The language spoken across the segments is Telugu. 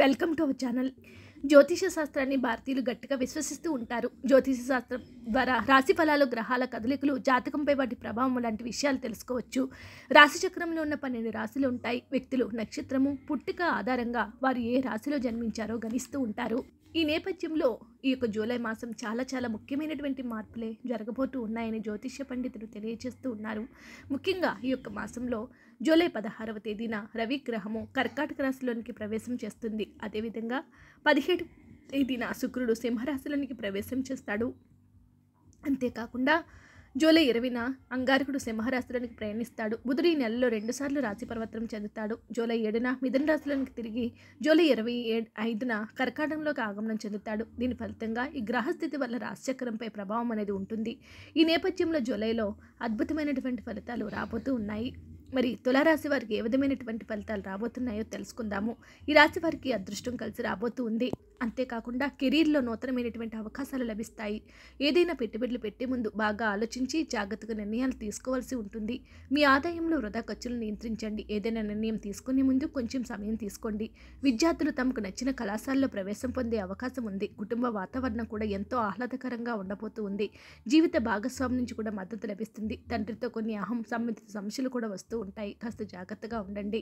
వెల్కమ్ టు అవర్ ఛానల్ జ్యోతిష శాస్త్రాన్ని భారతీయులు గట్టిగా విశ్వసిస్తూ ఉంటారు జ్యోతిష శాస్త్రం ద్వారా రాశి ఫలాలు గ్రహాల కదలికలు జాతకంపై వాటి ప్రభావం లాంటి విషయాలు తెలుసుకోవచ్చు రాశి చక్రంలో ఉన్న పన్నెండు రాశులు ఉంటాయి వ్యక్తులు నక్షత్రము పుట్టుక ఆధారంగా వారు ఏ రాశిలో జన్మించారో గణిస్తూ ఉంటారు ఈ నేపథ్యంలో ఈ యొక్క జూలై మాసం చాలా చాలా ముఖ్యమైనటువంటి మార్పులే జరగబోతూ ఉన్నాయని జ్యోతిష్య పండితులు తెలియజేస్తూ ఉన్నారు ముఖ్యంగా ఈ యొక్క మాసంలో జూలై పదహారవ తేదీన రవిగ్రహము కర్కాటక రాశిలోనికి ప్రవేశం చేస్తుంది అదేవిధంగా పదిహేడు తేదీన శుక్రుడు సింహరాశిలోనికి ప్రవేశం చేస్తాడు అంతేకాకుండా జూలై ఇరవైన అంగారకుడు సింహరాశిలోనికి ప్రయాణిస్తాడు బుధుడు ఈ నెలలో రెండుసార్లు రాశిపర్వతం చెందుతాడు జూలై ఏడున మిథున రాశిలోనికి తిరిగి జూలై ఇరవై ఏడు ఐదున కర్కాటంలోకి ఆగమనం చెందుతాడు దీని ఫలితంగా ఈ గ్రహస్థితి వల్ల రాశిచక్రంపై ప్రభావం అనేది ఉంటుంది ఈ నేపథ్యంలో జూలైలో అద్భుతమైనటువంటి ఫలితాలు రాబోతూ ఉన్నాయి మరి తులారాశి వారికి ఏ విధమైనటువంటి ఫలితాలు రాబోతున్నాయో తెలుసుకుందాము ఈ రాశి వారికి అదృష్టం కలిసి రాబోతూ ఉంది అంతేకాకుండా కెరీర్లో నూతనమైనటువంటి అవకాశాలు లభిస్తాయి ఏదైనా పెట్టుబడులు పెట్టే ముందు బాగా ఆలోచించి జాగ్రత్తగా నిర్ణయాలు తీసుకోవాల్సి ఉంటుంది మీ ఆదాయంలో వృధా ఖర్చులు నియంత్రించండి ఏదైనా నిర్ణయం తీసుకునే ముందు కొంచెం సమయం తీసుకోండి విద్యార్థులు తమకు నచ్చిన కళాశాలలో ప్రవేశం పొందే అవకాశం ఉంది కుటుంబ వాతావరణం కూడా ఎంతో ఆహ్లాదకరంగా ఉండబోతూ ఉంది జీవిత భాగస్వామి నుంచి కూడా మద్దతు లభిస్తుంది తండ్రితో కొన్ని అహం సంబంధిత సమస్యలు కూడా వస్తూ ఉంటాయి కాస్త జాగ్రత్తగా ఉండండి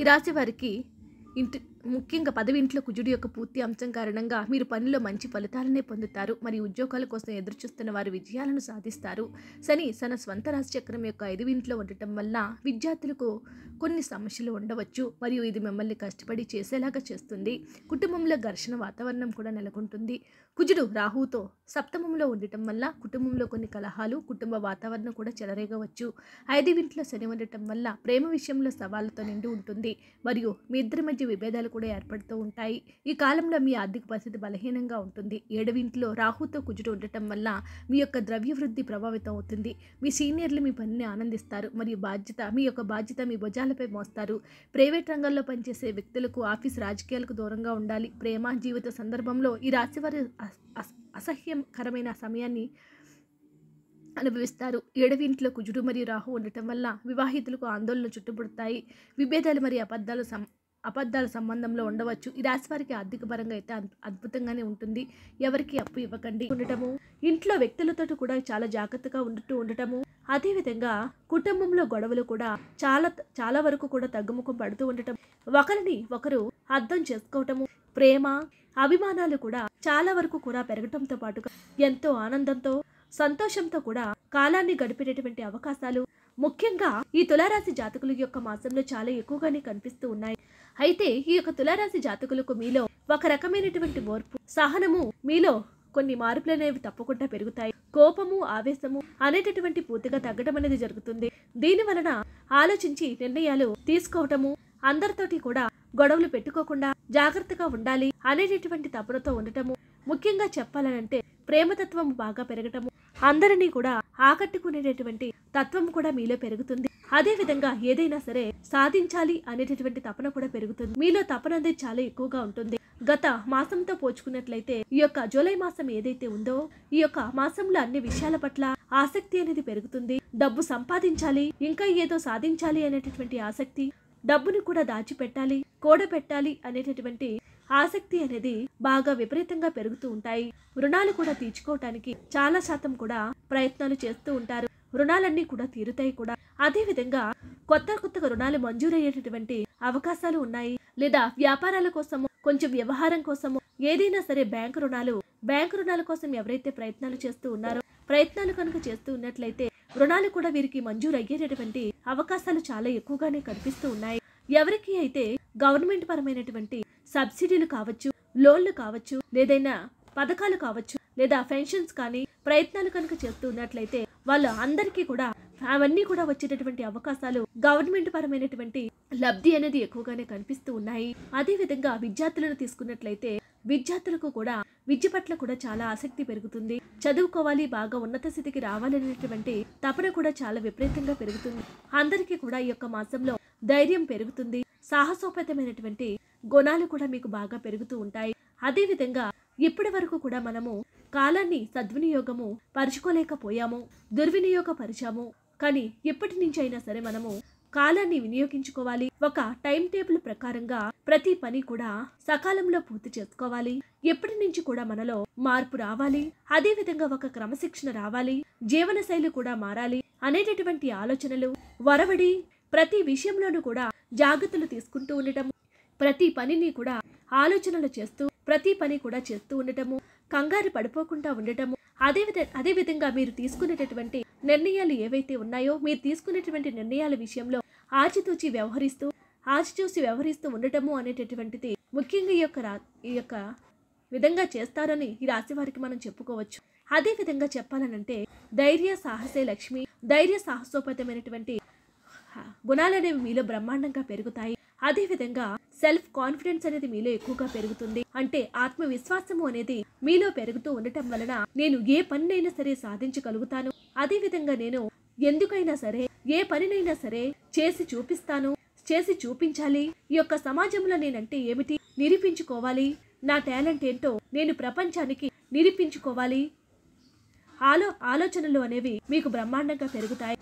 ఈ రాశి వారికి ఇంటి ముఖ్యంగా పదవి ఇంట్లో కుజుడి యొక్క పూర్తి అంశం కారణంగా మీరు పనిలో మంచి ఫలితాలనే పొందుతారు మరియు ఉద్యోగాల కోసం ఎదురుచూస్తున్న వారు విజయాలను సాధిస్తారు శని తన స్వంత రాశిచక్రం యొక్క ఐదు ఇంట్లో ఉండటం వల్ల విద్యార్థులకు కొన్ని సమస్యలు ఉండవచ్చు మరియు ఇది మిమ్మల్ని కష్టపడి చేసేలాగా చేస్తుంది కుటుంబంలో ఘర్షణ వాతావరణం కూడా నెలకొంటుంది కుజుడు రాహుతో సప్తమంలో ఉండటం వల్ల కుటుంబంలో కొన్ని కలహాలు కుటుంబ వాతావరణం కూడా చెలరేగవచ్చు ఐదు ఇంట్లో శని ఉండటం వల్ల ప్రేమ విషయంలో సవాళ్ళతో నిండి ఉంటుంది మరియు మీ ఇద్దరి మధ్య విభేదాలు కూడా ఏర్పడుతూ ఉంటాయి ఈ కాలంలో మీ ఆర్థిక పరిస్థితి బలహీనంగా ఉంటుంది ఏడవింట్లో రాహుతో కుజుడు ఉండటం వల్ల మీ యొక్క ద్రవ్య వృద్ధి ప్రభావితం అవుతుంది మీ సీనియర్లు మీ పనిని ఆనందిస్తారు మరియు బాధ్యత మీ యొక్క బాధ్యత మీ భుజాలపై మోస్తారు ప్రైవేట్ రంగంలో పనిచేసే వ్యక్తులకు ఆఫీస్ రాజకీయాలకు దూరంగా ఉండాలి ప్రేమ జీవిత సందర్భంలో ఈ రాశివారి అసహ్యకరమైన సమయాన్ని అనుభవిస్తారు ఏడవింట్లో కుజుడు మరియు రాహు ఉండటం వల్ల వివాహితులకు ఆందోళన చుట్టుపడతాయి విభేదాలు మరియు అబద్ధాలు సం అబద్ధాల సంబంధంలో ఉండవచ్చు ఈ రాశి వారికి ఆర్థిక పరంగా అయితే అద్భుతంగానే ఉంటుంది ఎవరికి అప్పు ఇవ్వకండి ఉండటము ఇంట్లో వ్యక్తులతో కూడా చాలా జాగ్రత్తగా ఉండుతూ ఉండటము అదేవిధంగా కుటుంబంలో గొడవలు కూడా చాలా చాలా వరకు కూడా తగ్గుముఖం పడుతూ ఉండటం ఒకరిని ఒకరు అర్థం చేసుకోవటము ప్రేమ అభిమానాలు కూడా చాలా వరకు కూడా పెరగటంతో పాటుగా ఎంతో ఆనందంతో సంతోషంతో కూడా కాలాన్ని గడిపేటటువంటి అవకాశాలు ముఖ్యంగా ఈ తులారాశి జాతకుల యొక్క మాసంలో చాలా ఎక్కువగానే కనిపిస్తూ ఉన్నాయి అయితే ఈ యొక్క తులారాశి జాతకులకు మీలో ఒక రకమైనటువంటి ఓర్పు సహనము మీలో కొన్ని మార్పులు అనేవి తప్పకుండా పెరుగుతాయి కోపము ఆవేశము అనేటటువంటి పూర్తిగా తగ్గడం అనేది జరుగుతుంది దీని వలన ఆలోచించి నిర్ణయాలు తీసుకోవటము అందరితోటి కూడా గొడవలు పెట్టుకోకుండా జాగ్రత్తగా ఉండాలి అనేటటువంటి తపనతో ఉండటము ముఖ్యంగా చెప్పాలనంటే ప్రేమతత్వం బాగా పెరగటము అందరినీ కూడా ఆకట్టుకునేటటువంటి తత్వం కూడా మీలో పెరుగుతుంది అదే విధంగా ఏదైనా సరే సాధించాలి అనేటటువంటి తపన కూడా పెరుగుతుంది మీలో తపన అనేది చాలా ఎక్కువగా ఉంటుంది గత మాసంతో పోల్చుకున్నట్లయితే ఈ యొక్క జూలై మాసం ఏదైతే ఉందో ఈ యొక్క మాసంలో అన్ని విషయాల పట్ల ఆసక్తి అనేది పెరుగుతుంది డబ్బు సంపాదించాలి ఇంకా ఏదో సాధించాలి అనేటటువంటి ఆసక్తి డబ్బుని కూడా దాచిపెట్టాలి కోడ పెట్టాలి అనేటటువంటి ఆసక్తి అనేది బాగా విపరీతంగా పెరుగుతూ ఉంటాయి రుణాలు కూడా తీర్చుకోవటానికి చాలా శాతం కూడా ప్రయత్నాలు చేస్తూ ఉంటారు రుణాలన్నీ కూడా తీరుతాయి కూడా అదేవిధంగా కొత్త కొత్తగా రుణాలు మంజూరయ్యేటటువంటి అవకాశాలు ఉన్నాయి లేదా వ్యాపారాల కోసము కొంచెం వ్యవహారం కోసము ఏదైనా సరే బ్యాంకు రుణాలు బ్యాంకు రుణాల కోసం ఎవరైతే ప్రయత్నాలు చేస్తూ ఉన్నారో ప్రయత్నాలు కనుక చేస్తూ ఉన్నట్లయితే రుణాలు కూడా వీరికి మంజూరు అయ్యేటటువంటి అవకాశాలు చాలా ఎక్కువగానే కనిపిస్తూ ఉన్నాయి ఎవరికి అయితే గవర్నమెంట్ పరమైనటువంటి సబ్సిడీలు కావచ్చు లోన్లు కావచ్చు లేదైనా పథకాలు కావచ్చు లేదా పెన్షన్స్ కానీ ప్రయత్నాలు కనుక చేస్తూ ఉన్నట్లయితే వాళ్ళు అందరికీ కూడా అవన్నీ కూడా వచ్చేటటువంటి అవకాశాలు గవర్నమెంట్ పరమైనటువంటి లబ్ధి అనేది ఎక్కువగానే కనిపిస్తూ ఉన్నాయి అదేవిధంగా విద్యార్థులను తీసుకున్నట్లయితే విద్యార్థులకు కూడా విద్య పట్ల కూడా చాలా ఆసక్తి పెరుగుతుంది చదువుకోవాలి బాగా ఉన్నత స్థితికి రావాలనేటువంటి తపన కూడా చాలా విపరీతంగా పెరుగుతుంది అందరికీ కూడా ఈ యొక్క మాసంలో ధైర్యం పెరుగుతుంది సాహసోపేతమైనటువంటి గుణాలు కూడా మీకు బాగా పెరుగుతూ ఉంటాయి అదేవిధంగా ఇప్పటి వరకు కూడా మనము కాలాన్ని సద్వినియోగము పరుచుకోలేకపోయాము దుర్వినియోగపరిచాము కానీ ఎప్పటి నుంచి అయినా సరే మనము కాలాన్ని వినియోగించుకోవాలి ఒక టైం టేబుల్ ప్రకారంగా ప్రతి పని కూడా సకాలంలో పూర్తి చేసుకోవాలి ఎప్పటి నుంచి కూడా మనలో మార్పు రావాలి అదే విధంగా ఒక క్రమశిక్షణ రావాలి జీవన శైలి కూడా మారాలి అనేటటువంటి ఆలోచనలు వరవడి ప్రతి విషయంలోనూ కూడా జాగ్రత్తలు తీసుకుంటూ ఉండటం ప్రతి పనిని కూడా ఆలోచనలు చేస్తూ ప్రతి పని కూడా చేస్తూ ఉండటము కంగారు పడిపోకుండా ఉండటము అదేవిధ అదేవిధంగా మీరు తీసుకునేటటువంటి నిర్ణయాలు ఏవైతే ఉన్నాయో మీరు తీసుకునేటువంటి నిర్ణయాల విషయంలో ఆచితూచి వ్యవహరిస్తూ ఆచితూచి వ్యవహరిస్తూ ఉండటము అనేటటువంటిది ముఖ్యంగా ఈ యొక్క రా ఈ యొక్క విధంగా చేస్తారని ఈ రాశి వారికి మనం చెప్పుకోవచ్చు అదే విధంగా చెప్పాలనంటే ధైర్య సాహసే లక్ష్మి ధైర్య సాహసోపేతమైనటువంటి గుణాలనేవి మీలో బ్రహ్మాండంగా పెరుగుతాయి అదేవిధంగా సెల్ఫ్ కాన్ఫిడెన్స్ అనేది మీలో ఎక్కువగా పెరుగుతుంది అంటే ఆత్మవిశ్వాసము అనేది మీలో పెరుగుతూ ఉండటం వలన నేను ఏ పనినైనా సరే సాధించగలుగుతాను అదేవిధంగా నేను ఎందుకైనా సరే ఏ పనినైనా సరే చేసి చూపిస్తాను చేసి చూపించాలి ఈ యొక్క సమాజంలో నేనంటే ఏమిటి నిరూపించుకోవాలి నా టాలెంట్ ఏంటో నేను ప్రపంచానికి నిరూపించుకోవాలి ఆలో ఆలోచనలు అనేవి మీకు బ్రహ్మాండంగా పెరుగుతాయి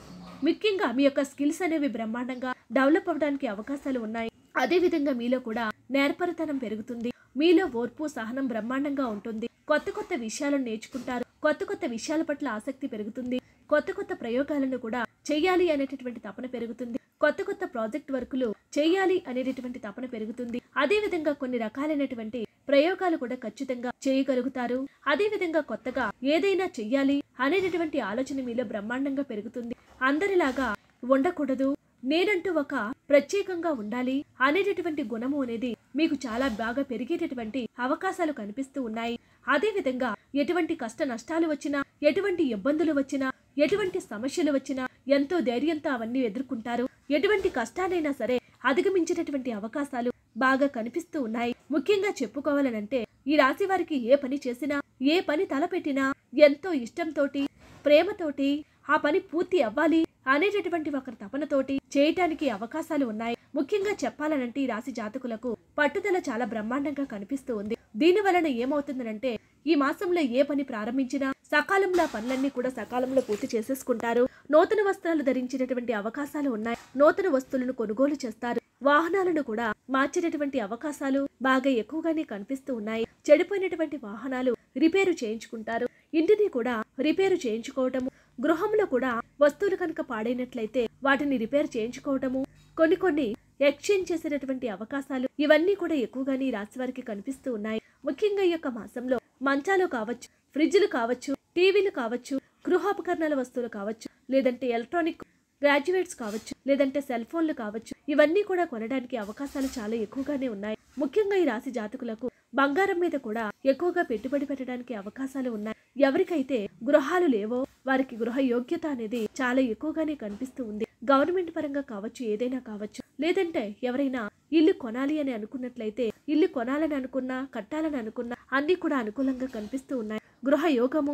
ముఖ్యంగా మీ యొక్క స్కిల్స్ అనేవి బ్రహ్మాండంగా డెవలప్ అవడానికి అవకాశాలు ఉన్నాయి అదేవిధంగా మీలో కూడా నేర్పరితనం పెరుగుతుంది మీలో ఓర్పు సహనం బ్రహ్మాండంగా ఉంటుంది కొత్త కొత్త విషయాలను నేర్చుకుంటారు కొత్త కొత్త విషయాల పట్ల ఆసక్తి పెరుగుతుంది కొత్త కొత్త ప్రయోగాలను కూడా చేయాలి అనేటటువంటి తపన పెరుగుతుంది కొత్త కొత్త ప్రాజెక్ట్ వర్కులు చేయాలి అనేటటువంటి తపన పెరుగుతుంది అదేవిధంగా కొన్ని రకాలైనటువంటి ప్రయోగాలు కూడా ఖచ్చితంగా చేయగలుగుతారు అదేవిధంగా కొత్తగా ఏదైనా చెయ్యాలి అనేటటువంటి ఆలోచన మీలో బ్రహ్మాండంగా పెరుగుతుంది అందరిలాగా ఉండకూడదు నేనంటూ ఒక ప్రత్యేకంగా ఉండాలి అనేటటువంటి గుణము అనేది మీకు చాలా బాగా పెరిగేటటువంటి అవకాశాలు కనిపిస్తూ ఉన్నాయి అదేవిధంగా ఎటువంటి కష్ట నష్టాలు వచ్చినా ఎటువంటి ఇబ్బందులు వచ్చినా ఎటువంటి సమస్యలు వచ్చినా ఎంతో ధైర్యంతో అవన్నీ ఎదుర్కొంటారు ఎటువంటి కష్టాలైనా సరే అధిగమించేటటువంటి అవకాశాలు బాగా కనిపిస్తూ ఉన్నాయి ముఖ్యంగా చెప్పుకోవాలనంటే ఈ రాశి వారికి ఏ పని చేసినా ఏ పని తలపెట్టినా ఎంతో ఇష్టంతోటి ప్రేమతోటి ఆ పని పూర్తి అవ్వాలి అనేటటువంటి ఒక తపనతోటి చేయటానికి అవకాశాలు ఉన్నాయి ముఖ్యంగా చెప్పాలనంటే ఈ రాశి జాతకులకు పట్టుదల చాలా బ్రహ్మాండంగా కనిపిస్తూ ఉంది దీని వలన ఏమవుతుందనంటే ఈ మాసంలో ఏ పని ప్రారంభించినా సకాలంలో పనులన్నీ కూడా సకాలంలో పూర్తి చేసేసుకుంటారు నూతన వస్త్రాలు ధరించినటువంటి అవకాశాలు ఉన్నాయి నూతన వస్తువులను కొనుగోలు చేస్తారు వాహనాలను కూడా మార్చేటటువంటి అవకాశాలు బాగా ఎక్కువగానే కనిపిస్తూ ఉన్నాయి చెడిపోయినటువంటి వాహనాలు రిపేరు చేయించుకుంటారు ఇంటిని కూడా రిపేరు చేయించుకోవటము గృహంలో కూడా వస్తువులు కనుక పాడైనట్లయితే వాటిని రిపేర్ చేయించుకోవటము కొన్ని కొన్ని ఎక్స్చేంజ్ చేసేటటువంటి అవకాశాలు ఇవన్నీ కూడా ఎక్కువగానే ఈ రాశి వారికి కనిపిస్తూ ఉన్నాయి ముఖ్యంగా ఈ యొక్క మాసంలో మంచాలు కావచ్చు ఫ్రిడ్జ్లు కావచ్చు టీవీలు కావచ్చు గృహోపకరణాల వస్తువులు కావచ్చు లేదంటే ఎలక్ట్రానిక్ గ్రాడ్యుయేట్స్ కావచ్చు లేదంటే సెల్ ఫోన్లు కావచ్చు ఇవన్నీ కూడా కొనడానికి అవకాశాలు చాలా ఎక్కువగానే ఉన్నాయి ముఖ్యంగా ఈ రాశి జాతకులకు బంగారం మీద కూడా ఎక్కువగా పెట్టుబడి పెట్టడానికి అవకాశాలు ఉన్నాయి ఎవరికైతే గృహాలు లేవో వారికి గృహ యోగ్యత అనేది చాలా ఎక్కువగానే కనిపిస్తూ ఉంది గవర్నమెంట్ పరంగా కావచ్చు ఏదైనా కావచ్చు లేదంటే ఎవరైనా ఇల్లు కొనాలి అని అనుకున్నట్లయితే ఇల్లు కొనాలని అనుకున్నా కట్టాలని అనుకున్నా అన్ని కూడా అనుకూలంగా కనిపిస్తూ ఉన్నాయి గృహ యోగము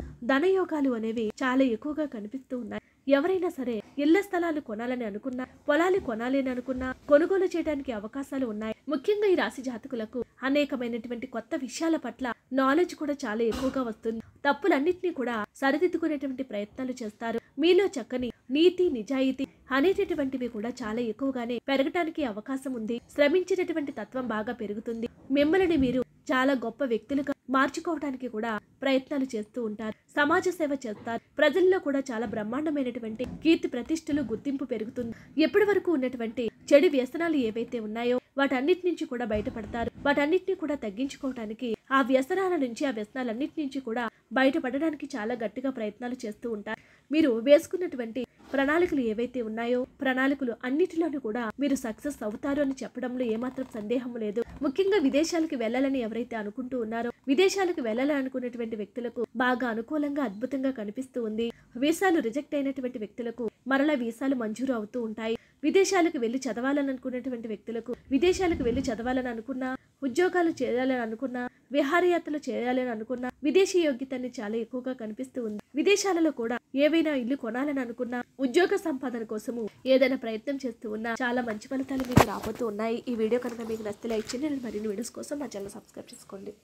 యోగాలు అనేవి చాలా ఎక్కువగా కనిపిస్తూ ఉన్నాయి ఎవరైనా సరే ఇళ్ల స్థలాలు కొనాలని అనుకున్నా పొలాలు కొనాలి అని అనుకున్నా కొనుగోలు చేయడానికి అవకాశాలు ఉన్నాయి ముఖ్యంగా ఈ రాశి జాతకులకు అనేకమైనటువంటి కొత్త విషయాల పట్ల నాలెడ్జ్ కూడా చాలా ఎక్కువగా వస్తుంది తప్పులన్నింటినీ కూడా సరిదిద్దుకునేటువంటి ప్రయత్నాలు చేస్తారు మీలో చక్కని నీతి నిజాయితీ అనేటటువంటివి కూడా చాలా ఎక్కువగానే పెరగటానికి అవకాశం ఉంది శ్రమించినటువంటి తత్వం బాగా పెరుగుతుంది మిమ్మల్ని మీరు చాలా గొప్ప వ్యక్తులుగా మార్చుకోవడానికి కూడా ప్రయత్నాలు చేస్తూ ఉంటారు సమాజ సేవ చేస్తారు ప్రజల్లో కూడా చాలా బ్రహ్మాండమైనటువంటి కీర్తి ప్రతిష్టలు గుర్తింపు పెరుగుతుంది ఎప్పటి వరకు ఉన్నటువంటి చెడు వ్యసనాలు ఏవైతే ఉన్నాయో వాటన్నిటి నుంచి కూడా బయటపడతారు వాటన్నిటిని కూడా తగ్గించుకోవటానికి ఆ వ్యసనాల నుంచి ఆ వ్యసనాలన్నిటి నుంచి కూడా బయటపడడానికి చాలా గట్టిగా ప్రయత్నాలు చేస్తూ ఉంటారు మీరు వేసుకున్నటువంటి ప్రణాళికలు ఏవైతే ఉన్నాయో ప్రణాళికలు అన్నిటిలోనూ కూడా మీరు సక్సెస్ అవుతారు అని చెప్పడంలో ఏమాత్రం సందేహం లేదు ముఖ్యంగా విదేశాలకు వెళ్ళాలని ఎవరైతే అనుకుంటూ ఉన్నారో విదేశాలకు వెళ్ళాలనుకున్నటువంటి వ్యక్తులకు బాగా అనుకూలంగా అద్భుతంగా కనిపిస్తూ ఉంది వీసాలు రిజెక్ట్ అయినటువంటి వ్యక్తులకు మరలా వీసాలు మంజూరు అవుతూ ఉంటాయి విదేశాలకు వెళ్ళి చదవాలని అనుకునేటువంటి వ్యక్తులకు విదేశాలకు వెళ్ళి చదవాలని అనుకున్నా ఉద్యోగాలు చేయాలని అనుకున్నా విహారయాత్రలు చేయాలని అనుకున్నా విదేశీ యోగ్యతని చాలా ఎక్కువగా కనిపిస్తూ ఉంది విదేశాలలో కూడా ఏవైనా ఇల్లు కొనాలని అనుకున్నా ఉద్యోగ సంపాదన కోసము ఏదైనా ప్రయత్నం చేస్తూ ఉన్నా చాలా మంచి ఫలితాలు మీకు రాబోతూ ఉన్నాయి ఈ వీడియో కనుక మీకు నచ్చితే లైక్ చేయండి మరిన్ని వీడియోస్ కోసం మా ఛానల్ సబ్స్క్రైబ్ చేసుకోండి